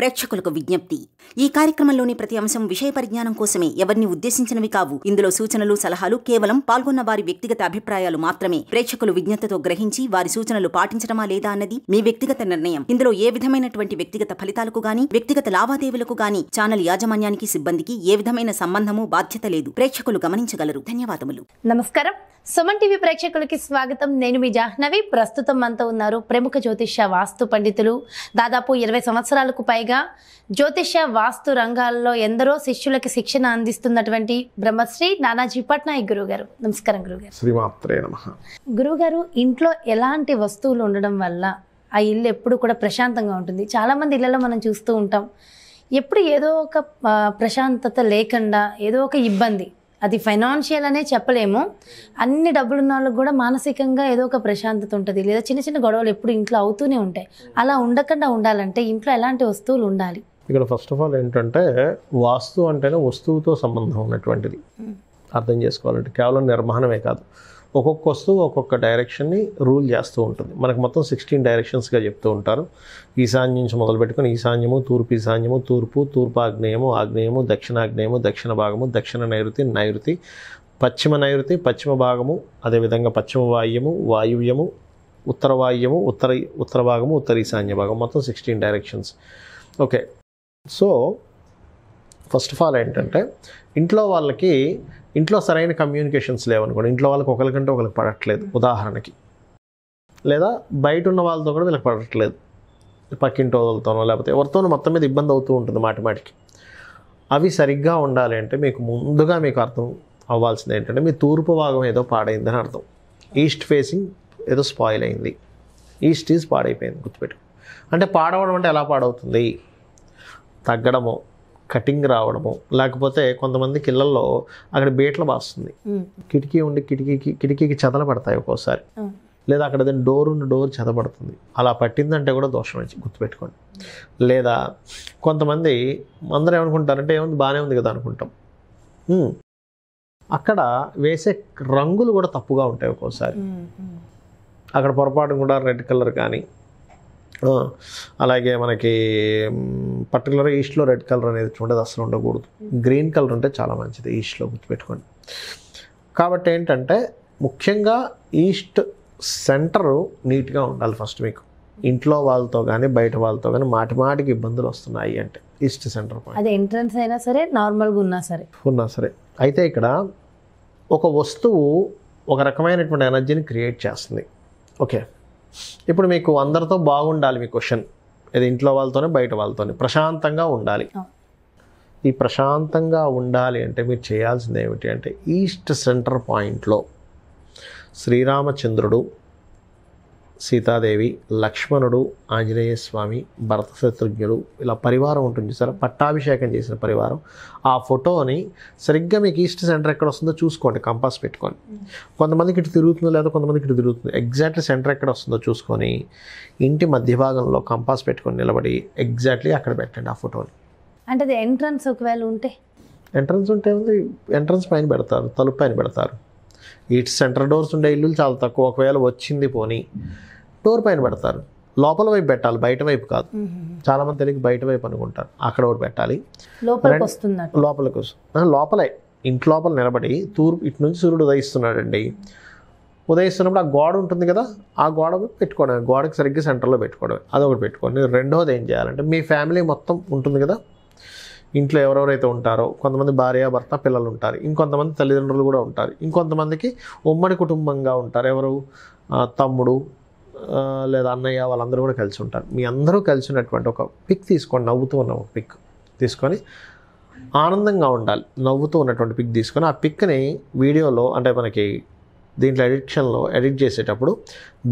ప్రేక్షకులకు విజ్ఞప్తి ఈ కార్యక్రమంలోని ప్రతి అంశం విషయ పరిజ్ఞానం కోసమే ఎవరిని ఉద్దేశించినవి కావు ఇందులో సూచనలు సలహాలు కేవలం పాల్గొన్న వారి వ్యక్తిగత అభిప్రాయాలు మాత్రమే ప్రేక్షకులు విజ్ఞతతో గ్రహించి వారి సూచనలు పాటించడమా లేదా అన్నది మీ వ్యక్తిగత నిర్ణయం ఇందులో ఏ విధమైనటువంటి వ్యక్తిగత ఫలితాలకు గాని వ్యక్తిగత లావాదేవీలకు గాని ఛానల్ యాజమాన్యానికి సిబ్బందికి ఏ విధమైన సంబంధము బాధ్యత లేదు ప్రేక్షకులు గమనించగలరు ధన్యవాదములు నమస్కారం సుమన్ టీవీ ప్రేక్షకులకి స్వాగతం నేను మీ జాహ్నవి ప్రస్తుతం మనతో ఉన్నారు ప్రముఖ జ్యోతిష్య వాస్తు పండితులు దాదాపు ఇరవై సంవత్సరాలకు పైగా పైగా జ్యోతిష వాస్తు రంగాల్లో ఎందరో శిష్యులకి శిక్షణ అందిస్తున్నటువంటి బ్రహ్మశ్రీ నానాజీ పట్నాయక్ గారు నమస్కారం గురుగారు గురువు గారు ఇంట్లో ఎలాంటి వస్తువులు ఉండడం వల్ల ఆ ఇల్లు ఎప్పుడు కూడా ప్రశాంతంగా ఉంటుంది చాలా మంది ఇళ్లలో మనం చూస్తూ ఉంటాం ఎప్పుడు ఏదో ఒక ప్రశాంతత లేకుండా ఏదో ఒక ఇబ్బంది అది ఫైనాన్షియల్ అనే చెప్పలేము అన్ని డబ్బులు ఉన్న వాళ్ళకి కూడా మానసికంగా ఏదో ఒక ప్రశాంతత ఉంటుంది లేదా చిన్న చిన్న గొడవలు ఎప్పుడు ఇంట్లో అవుతూనే ఉంటాయి అలా ఉండకుండా ఉండాలంటే ఇంట్లో ఎలాంటి వస్తువులు ఉండాలి ఇక్కడ ఫస్ట్ ఆఫ్ ఆల్ ఏంటంటే వాస్తు అంటేనే వస్తువుతో సంబంధం ఉన్నటువంటిది అర్థం చేసుకోవాలంటే కేవలం నిర్మాణమే కాదు ఒక్కొక్క వస్తువు ఒక్కొక్క డైరెక్షన్ని రూల్ చేస్తూ ఉంటుంది మనకు మొత్తం సిక్స్టీన్ డైరెక్షన్స్గా చెప్తూ ఉంటారు ఈశాన్యం నుంచి మొదలు పెట్టుకొని ఈశాన్యము తూర్పు ఈశాన్యము తూర్పు తూర్పు ఆగ్నేయము ఆగ్నేయము దక్షిణాగ్నేయము దక్షిణ భాగము దక్షిణ నైరుతి నైరుతి పశ్చిమ నైరుతి పశ్చిమ భాగము అదేవిధంగా పశ్చిమ వాయుము వాయువ్యము ఉత్తర వాయుము ఉత్తర ఉత్తర భాగము ఉత్తర ఈశాన్య భాగం మొత్తం sixteen directions okay so first of all ఏంటంటే ఇంట్లో వాళ్ళకి ఇంట్లో సరైన కమ్యూనికేషన్స్ లేవనుకోండి ఇంట్లో వాళ్ళకి ఒకరికంటే ఒకరికి పడట్లేదు ఉదాహరణకి లేదా బయట ఉన్న వాళ్ళతో కూడా వీళ్ళకి పడట్లేదు పక్కింటి వాళ్ళతోనో లేకపోతే ఎవరితోనో మొత్తం మీద ఇబ్బంది అవుతూ ఉంటుంది మాటి మాటికి అవి సరిగ్గా ఉండాలి అంటే మీకు ముందుగా మీకు అర్థం అవ్వాల్సింది ఏంటంటే మీ తూర్పు భాగం ఏదో పాడైందని అర్థం ఈస్ట్ ఫేసింగ్ ఏదో స్పాయిల్ అయింది ఈస్ట్ ఈజ్ పాడైపోయింది గుర్తుపెట్టు అంటే పాడవడం అంటే ఎలా పాడవుతుంది తగ్గడము కటింగ్ రావడము లేకపోతే కొంతమంది కిళ్ళల్లో అక్కడ బీట్ల బాస్తుంది కిటికీ ఉండి కిటికీకి కిటికీకి చెదల పడతాయి ఒక్కోసారి లేదా అక్కడ డోర్ ఉన్న డోర్ చెదపడుతుంది అలా పట్టిందంటే కూడా దోషం వచ్చి గుర్తుపెట్టుకోండి లేదా కొంతమంది అందరూ ఏమనుకుంటారంటే ఏముంది బాగానే ఉంది కదా అనుకుంటాం అక్కడ వేసే రంగులు కూడా తప్పుగా ఉంటాయి ఒక్కోసారి అక్కడ పొరపాటు కూడా రెడ్ కలర్ కానీ అలాగే మనకి పర్టికులర్గా ఈస్ట్లో రెడ్ కలర్ అనేది ఉండదు అసలు ఉండకూడదు గ్రీన్ కలర్ ఉంటే చాలా మంచిది ఈస్ట్లో గుర్తుపెట్టుకోండి కాబట్టి ఏంటంటే ముఖ్యంగా ఈస్ట్ సెంటరు నీట్గా ఉండాలి ఫస్ట్ మీకు ఇంట్లో వాళ్ళతో కానీ బయట వాళ్ళతో కానీ మాటి మాటికి ఇబ్బందులు వస్తున్నాయి అంటే ఈస్ట్ సెంటర్ అది ఎంట్రన్స్ అయినా సరే నార్మల్గా ఉన్నా సరే ఉన్నా సరే అయితే ఇక్కడ ఒక వస్తువు ఒక రకమైనటువంటి ఎనర్జీని క్రియేట్ చేస్తుంది ఓకే ఇప్పుడు మీకు అందరితో బాగుండాలి మీ క్వశ్చన్ అది ఇంట్లో వాళ్ళతోనే బయట వాళ్ళతోనే ప్రశాంతంగా ఉండాలి ఈ ప్రశాంతంగా ఉండాలి అంటే మీరు చేయాల్సింది ఏమిటి అంటే ఈస్ట్ సెంటర్ పాయింట్లో శ్రీరామచంద్రుడు సీతాదేవి లక్ష్మణుడు ఆంజనేయ స్వామి భరత శత్రుఘ్నుడు ఇలా పరివారం ఉంటుంది సార్ పట్టాభిషేకం చేసిన పరివారం ఆ ఫోటోని సరిగ్గా మీకు ఈస్ట్ సెంటర్ ఎక్కడ వస్తుందో చూసుకోండి కంపాస్ పెట్టుకొని కొంతమందికి ఇటు తిరుగుతుందో లేదా కొంతమందికి ఇటు తిరుగుతుంది ఎగ్జాక్ట్లీ సెంటర్ ఎక్కడ వస్తుందో చూసుకొని ఇంటి మధ్య భాగంలో కంపాస్ పెట్టుకొని నిలబడి ఎగ్జాక్ట్లీ అక్కడ పెట్టండి ఆ ఫోటోని అంటే ఎంట్రన్స్ ఒకవేళ ఉంటే ఎంట్రన్స్ ఉంటే ఎంట్రన్స్ పైన పెడతారు తలుపు పైన పెడతారు ఇటు సెంటర్ డోర్స్ ఉండే ఇల్లు చాలా తక్కువ ఒకవేళ వచ్చింది పోని డోర్ పైన పెడతారు లోపల వైపు పెట్టాలి బయట వైపు కాదు చాలా మంది తెలియక బయట వైపు అనుకుంటారు అక్కడ ఒకటి పెట్టాలి లోపలికి లోపలే ఇంటి లోపల నిలబడి తూర్పు ఇటు నుంచి సూర్యుడు ఉదయిస్తున్నాడండి ఉదయిస్తున్నప్పుడు ఆ గోడ ఉంటుంది కదా ఆ గోడ పెట్టుకోవడం గోడకి సరిగ్గా సెంటర్లో పెట్టుకోవడం అదొకటి పెట్టుకోండి రెండోది ఏం చేయాలంటే మీ ఫ్యామిలీ మొత్తం ఉంటుంది కదా ఇంట్లో ఎవరెవరైతే ఉంటారో కొంతమంది భార్య భర్త పిల్లలు ఉంటారు ఇంకొంతమంది తల్లిదండ్రులు కూడా ఉంటారు ఇంకొంతమందికి ఉమ్మడి కుటుంబంగా ఉంటారు ఎవరు తమ్ముడు లేదా అన్నయ్య వాళ్ళందరూ కూడా కలిసి ఉంటారు మీ అందరూ కలిసి ఉన్నటువంటి ఒక పిక్ తీసుకోండి నవ్వుతూ ఉన్న ఒక పిక్ తీసుకొని ఆనందంగా ఉండాలి నవ్వుతూ ఉన్నటువంటి పిక్ తీసుకొని ఆ పిక్ని వీడియోలో అంటే మనకి దీంట్లో ఎడిక్షన్లో ఎడిట్ చేసేటప్పుడు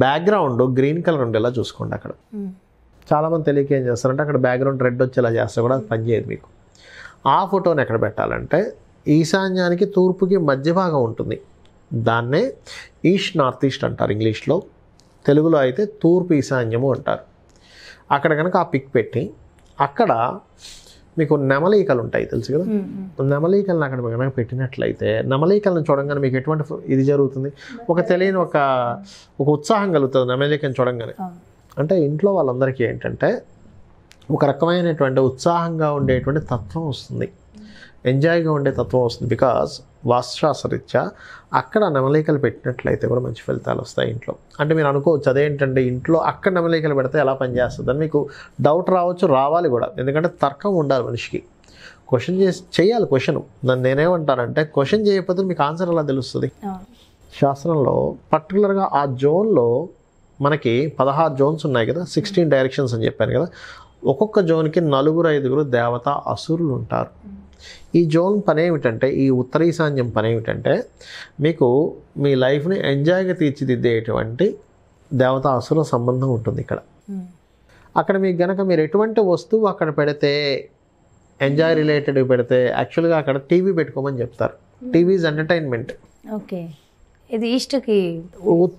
బ్యాక్గ్రౌండ్ గ్రీన్ కలర్ ఉండేలా చూసుకోండి అక్కడ చాలామంది తెలియక ఏం చేస్తారంటే అక్కడ బ్యాక్గ్రౌండ్ రెడ్ వచ్చేలా చేస్తే కూడా అది పనిచేయదు మీకు ఆ ఫోటోని ఎక్కడ పెట్టాలంటే ఈశాన్యానికి తూర్పుకి మధ్య భాగం ఉంటుంది దాన్నే ఈస్ట్ నార్త్ ఈస్ట్ అంటారు ఇంగ్లీష్లో తెలుగులో అయితే తూర్పు ఈశాన్యము అంటారు అక్కడ కనుక ఆ పిక్ పెట్టి అక్కడ మీకు నెమలీకలు ఉంటాయి తెలుసు కదా నెమలీకలను అక్కడ కనుక పెట్టినట్లయితే నెమలీకలను చూడంగానే మీకు ఎటువంటి ఇది జరుగుతుంది ఒక తెలియని ఒక ఒక ఉత్సాహం కలుగుతుంది నెమలీకలను చూడంగానే అంటే ఇంట్లో వాళ్ళందరికీ ఏంటంటే ఒక రకమైనటువంటి ఉత్సాహంగా ఉండేటువంటి తత్వం వస్తుంది ఎంజాయ్గా ఉండే తత్వం వస్తుంది బికాజ్ వాస్త్రాసరీత్యా అక్కడ నమలేకలు పెట్టినట్లయితే కూడా మంచి ఫలితాలు వస్తాయి ఇంట్లో అంటే మీరు అనుకోవచ్చు అదేంటంటే ఇంట్లో అక్కడ నమలేకలు పెడితే ఎలా పనిచేస్తుందని మీకు డౌట్ రావచ్చు రావాలి కూడా ఎందుకంటే తర్కం ఉండాలి మనిషికి క్వశ్చన్ చేసి చేయాలి క్వశ్చన్ నన్ను నేనేమంటానంటే క్వశ్చన్ చేయకపోతే మీకు ఆన్సర్ ఎలా తెలుస్తుంది శాస్త్రంలో పర్టికులర్గా ఆ జోన్లో మనకి పదహారు జోన్స్ ఉన్నాయి కదా సిక్స్టీన్ డైరెక్షన్స్ అని చెప్పాను కదా ఒక్కొక్క జోన్కి నలుగురు ఐదుగురు దేవత అసురులు ఉంటారు ఈ జోన్ పని ఏమిటంటే ఈ ఉత్తర ఈశాన్యం పని ఏమిటంటే మీకు మీ లైఫ్ని ఎంజాయ్గా తీర్చిదిద్దేటువంటి దేవత అసుర సంబంధం ఉంటుంది ఇక్కడ hmm. అక్కడ మీకు గనక మీరు ఎటువంటి వస్తువు అక్కడ పెడితే ఎంజాయ్ రిలేటెడ్ పెడితే యాక్చువల్గా అక్కడ టీవీ పెట్టుకోమని చెప్తారు hmm. TV is entertainment okay ఇది ఈస్ట్కి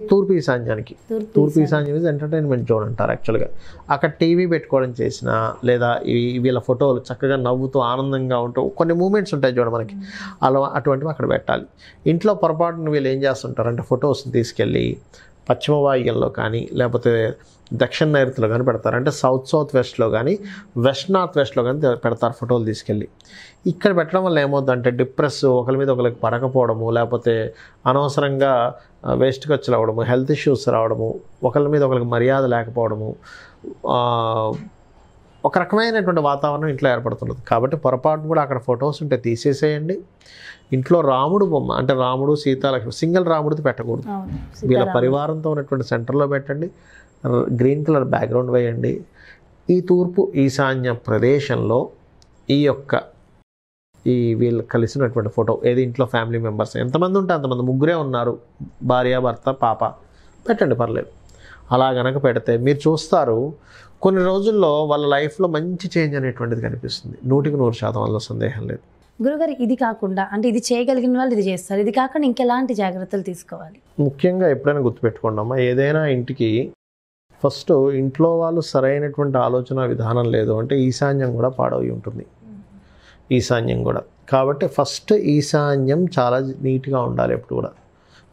తూర్పు ఈశాన్యానికి తూర్పు ఈశాన్యం ఇస్ ఎంటర్టైన్మెంట్ జోన్ అంటారు యాక్చువల్గా అక్కడ టీవీ పెట్టుకోవడం చేసిన లేదా వీళ్ళ ఫోటోలు చక్కగా నవ్వుతూ ఆనందంగా ఉంటూ కొన్ని మూమెంట్స్ ఉంటాయి చూడ మనకి అలా అటువంటివి అక్కడ పెట్టాలి ఇంట్లో పొరపాటున వీళ్ళు ఏం చేస్తుంటారంటే ఫొటోస్ తీసుకెళ్ళి పశ్చిమ వాయుగంలో కానీ లేకపోతే దక్షిణ నైరుతిలో కానీ పెడతారు అంటే సౌత్ సౌత్ వెస్ట్లో కానీ వెస్ట్ నార్త్ వెస్ట్లో కానీ పెడతారు ఫోటోలు తీసుకెళ్ళి ఇక్కడ పెట్టడం వల్ల ఏమవుతుందంటే డిప్రెస్ ఒకరి మీద ఒకరికి పడకపోవడము లేకపోతే అనవసరంగా వేస్ట్ ఖర్చులు అవ్వడము హెల్త్ ఇష్యూస్ రావడము ఒకరి మీద ఒకరికి మర్యాద లేకపోవడము ఒక రకమైనటువంటి వాతావరణం ఇంట్లో ఏర్పడుతున్నది కాబట్టి పొరపాటు కూడా అక్కడ ఫొటోస్ ఉంటే తీసేసేయండి ఇంట్లో రాముడు బొమ్మ అంటే రాముడు సీతాలక్ష్మి సింగిల్ రాముడిది పెట్టకూడదు వీళ్ళ పరివారంతో ఉన్నటువంటి సెంటర్లో పెట్టండి గ్రీన్ కలర్ బ్యాక్గ్రౌండ్ వేయండి ఈ తూర్పు ఈశాన్య ప్రదేశంలో ఈ యొక్క ఈ వీళ్ళు కలిసినటువంటి ఫోటో ఏది ఇంట్లో ఫ్యామిలీ మెంబర్స్ ఎంతమంది ఉంటే అంతమంది ముగ్గురే ఉన్నారు భార్య భర్త పాప పెట్టండి పర్లేదు అలా గనక పెడితే మీరు చూస్తారు కొన్ని రోజుల్లో వాళ్ళ లైఫ్లో మంచి చేంజ్ అనేటువంటిది కనిపిస్తుంది నూటికి నూరు శాతం వల్ల సందేహం లేదు గురుగారు ఇది కాకుండా అంటే ఇది చేయగలిగిన వాళ్ళు ఇది చేస్తారు ఇది కాకుండా ఇంకెలాంటి జాగ్రత్తలు తీసుకోవాలి ముఖ్యంగా ఎప్పుడైనా గుర్తుపెట్టుకోండమ్మా ఏదైనా ఇంటికి ఫస్ట్ ఇంట్లో వాళ్ళు సరైనటువంటి ఆలోచన విధానం లేదు అంటే ఈశాన్యం కూడా పాడవి ఉంటుంది ఈశాన్యం కూడా కాబట్టి ఫస్ట్ ఈశాన్యం చాలా నీట్గా ఉండాలి ఎప్పుడు కూడా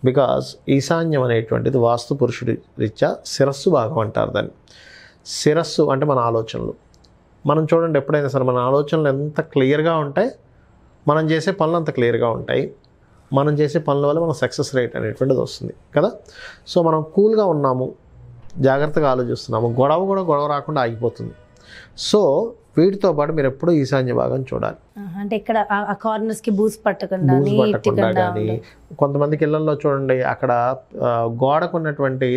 బికాస్ ఈశాన్యం అనేటువంటిది వాస్తు పురుషుడి రీత్యా శిరస్సు భాగం అంటారు దాన్ని శిరస్సు అంటే మన ఆలోచనలు మనం చూడండి ఎప్పుడైనా సరే మన ఆలోచనలు ఎంత క్లియర్గా ఉంటాయి మనం చేసే పనులు అంత క్లియర్గా ఉంటాయి మనం చేసే పనుల వల్ల మన సక్సెస్ రేట్ అనేటువంటిది వస్తుంది కదా సో మనం కూల్గా ఉన్నాము జాగ్రత్తగా ఆలోచిస్తున్నాము గొడవ కూడా గొడవ రాకుండా ఆగిపోతుంది సో వీటితో పాటు మీరు ఎప్పుడూ ఈశాన్య భాగం చూడాలి అంటే ఇక్కడ ఆ కార్నర్స్ కి బూస్ పట్టకుండా పట్టకుండా కొంతమందికి ఇళ్లలో చూడండి అక్కడ గోడకు ఉన్నటువంటి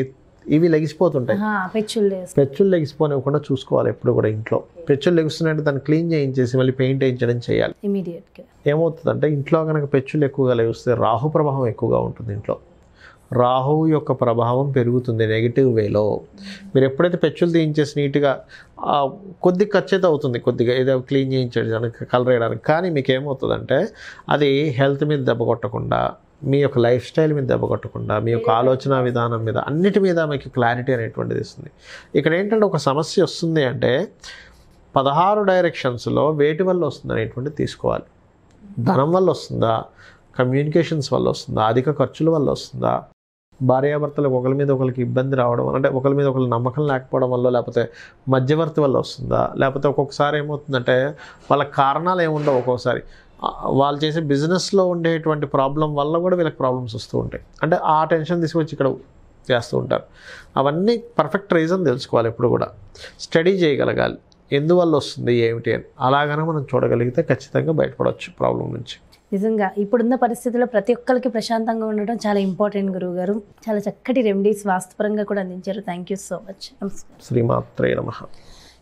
ఇవి లెగిసిపోతుంటాయి పెచ్చులు లెగిసిపోనివ్వకుండా చూసుకోవాలి ఎప్పుడు కూడా ఇంట్లో పెచ్చులు లెగుస్తున్నట్టు దాన్ని క్లీన్ చేయించేసి మళ్ళీ పెయింట్ వేయించడం చేయాలి ఏమవుతుందంటే ఇంట్లో కనుక పెచ్చులు ఎక్కువగా లెగిస్తే రాహు ప్రభావం ఎక్కువగా ఉంటుంది ఇంట్లో రాహువు యొక్క ప్రభావం పెరుగుతుంది నెగిటివ్ వేలో మీరు ఎప్పుడైతే పెచ్చులు తీయించేసి నీట్గా కొద్ది ఖర్చయితే అవుతుంది కొద్దిగా ఏదో క్లీన్ చేయించడానికి కలర్ వేయడానికి కానీ మీకు ఏమవుతుందంటే అది హెల్త్ మీద దెబ్బ కొట్టకుండా మీ యొక్క లైఫ్ స్టైల్ మీద దెబ్బ కొట్టకుండా మీ యొక్క ఆలోచన విధానం మీద అన్నిటి మీద మీకు క్లారిటీ అనేటువంటిది ఇస్తుంది ఇక్కడ ఏంటంటే ఒక సమస్య వస్తుంది అంటే పదహారు డైరెక్షన్స్లో వేటి వల్ల వస్తుంది అనేటువంటిది తీసుకోవాలి ధనం వల్ల వస్తుందా కమ్యూనికేషన్స్ వల్ల వస్తుందా అధిక ఖర్చుల వల్ల వస్తుందా భార్యాభర్తలు ఒకరి మీద ఒకరికి ఇబ్బంది రావడం అంటే ఒకరి మీద ఒకరి నమ్మకం లేకపోవడం వల్ల లేకపోతే మధ్యవర్తి వల్ల వస్తుందా లేకపోతే ఒక్కొక్కసారి ఏమవుతుందంటే వాళ్ళ కారణాలు ఏముండవు ఒక్కోసారి వాళ్ళు చేసే బిజినెస్లో ఉండేటువంటి ప్రాబ్లం వల్ల కూడా వీళ్ళకి ప్రాబ్లమ్స్ వస్తూ ఉంటాయి అంటే ఆ టెన్షన్ తీసుకొచ్చి ఇక్కడ చేస్తూ ఉంటారు అవన్నీ పర్ఫెక్ట్ రీజన్ తెలుసుకోవాలి ఎప్పుడు కూడా స్టడీ చేయగలగాలి ఎందువల్ల వస్తుంది ఏమిటి అని అలాగనే మనం చూడగలిగితే ఖచ్చితంగా బయటపడవచ్చు ప్రాబ్లం నుంచి నిజంగా ఇప్పుడున్న పరిస్థితుల్లో ప్రతి ఒక్కరికి ప్రశాంతంగా ఉండడం చాలా ఇంపార్టెంట్ గురువు గారు చాలా చక్కటి రెమెడీస్ వాస్తవపరంగా కూడా అందించారు థ్యాంక్ యూ సో మచ్ నమస్కారం శ్రీమాత్రే నమ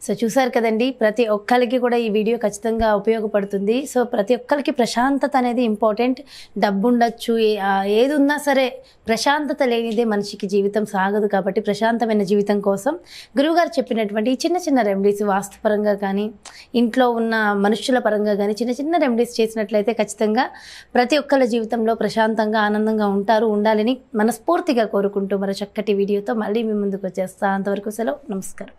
సో చూసారు కదండి ప్రతి ఒక్కరికి కూడా ఈ వీడియో ఖచ్చితంగా ఉపయోగపడుతుంది సో ప్రతి ఒక్కరికి ప్రశాంతత అనేది ఇంపార్టెంట్ డబ్బు ఉండొచ్చు ఏది ఉన్నా సరే ప్రశాంతత లేనిదే మనిషికి జీవితం సాగదు కాబట్టి ప్రశాంతమైన జీవితం కోసం గురువుగారు చెప్పినటువంటి చిన్న చిన్న రెమెడీస్ వాస్తుపరంగా కానీ ఇంట్లో ఉన్న మనుషుల పరంగా కానీ చిన్న చిన్న రెమెడీస్ చేసినట్లయితే ఖచ్చితంగా ప్రతి ఒక్కళ్ళ జీవితంలో ప్రశాంతంగా ఆనందంగా ఉంటారు ఉండాలని మనస్ఫూర్తిగా కోరుకుంటూ మరో చక్కటి వీడియోతో మళ్ళీ మీ ముందుకు వచ్చేస్తా అంతవరకు సెలవు నమస్కారం